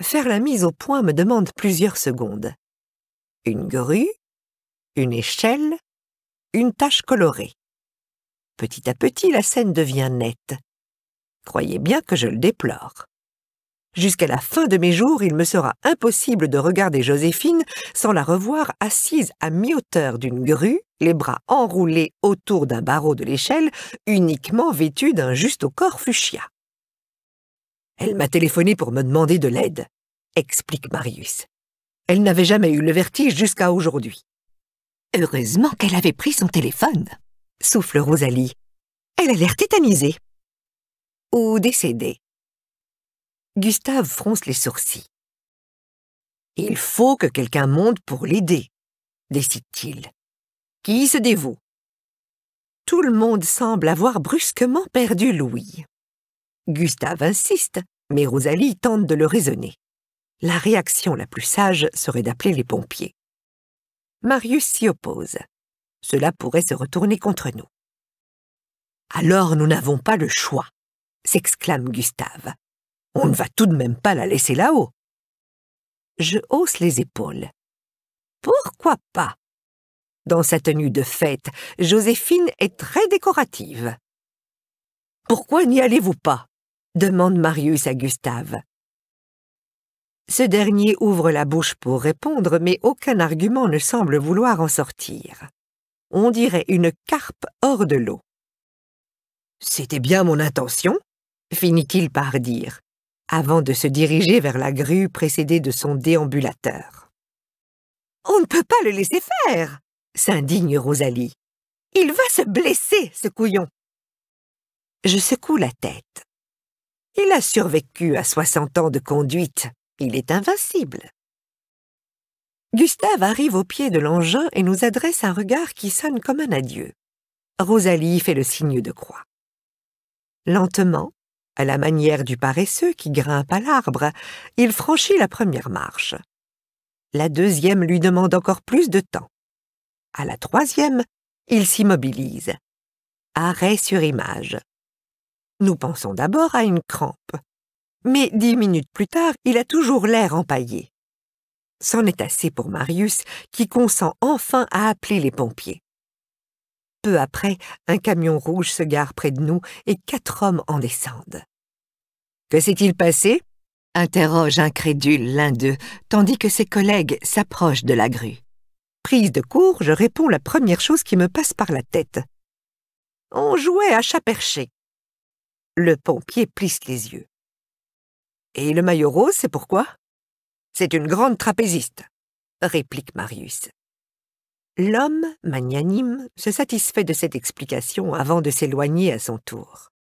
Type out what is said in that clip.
Faire la mise au point me demande plusieurs secondes. Une grue, une échelle, une tache colorée. Petit à petit, la scène devient nette. Croyez bien que je le déplore. Jusqu'à la fin de mes jours, il me sera impossible de regarder Joséphine sans la revoir assise à mi-hauteur d'une grue, les bras enroulés autour d'un barreau de l'échelle, uniquement vêtue d'un juste au corps fuchsia. Elle m'a téléphoné pour me demander de l'aide, explique Marius. Elle n'avait jamais eu le vertige jusqu'à aujourd'hui. Heureusement qu'elle avait pris son téléphone, souffle Rosalie. Elle a l'air tétanisée. Ou décédée. Gustave fronce les sourcils. Il faut que quelqu'un monte pour l'aider, décide-t-il. Qui se dévoue Tout le monde semble avoir brusquement perdu Louis. » Gustave insiste, mais Rosalie tente de le raisonner. La réaction la plus sage serait d'appeler les pompiers. Marius s'y oppose. Cela pourrait se retourner contre nous. Alors nous n'avons pas le choix, s'exclame Gustave. On ne va tout de même pas la laisser là-haut. Je hausse les épaules. Pourquoi pas Dans sa tenue de fête, Joséphine est très décorative. Pourquoi n'y allez-vous pas demande Marius à Gustave. Ce dernier ouvre la bouche pour répondre, mais aucun argument ne semble vouloir en sortir. On dirait une carpe hors de l'eau. C'était bien mon intention, finit-il par dire, avant de se diriger vers la grue précédée de son déambulateur. On ne peut pas le laisser faire, s'indigne Rosalie. Il va se blesser, ce couillon. Je secoue la tête. Il a survécu à soixante ans de conduite. Il est invincible. Gustave arrive au pied de l'engin et nous adresse un regard qui sonne comme un adieu. Rosalie fait le signe de croix. Lentement, à la manière du paresseux qui grimpe à l'arbre, il franchit la première marche. La deuxième lui demande encore plus de temps. À la troisième, il s'immobilise. Arrêt sur image. Nous pensons d'abord à une crampe. Mais dix minutes plus tard, il a toujours l'air empaillé. C'en est assez pour Marius, qui consent enfin à appeler les pompiers. Peu après, un camion rouge se gare près de nous et quatre hommes en descendent. Que s'est-il passé interroge incrédule l'un d'eux, tandis que ses collègues s'approchent de la grue. Prise de court, je réponds la première chose qui me passe par la tête. On jouait à chat perché. Le pompier plisse les yeux. Et le maillot rose, c'est pourquoi C'est une grande trapéziste, réplique Marius. L'homme, magnanime, se satisfait de cette explication avant de s'éloigner à son tour.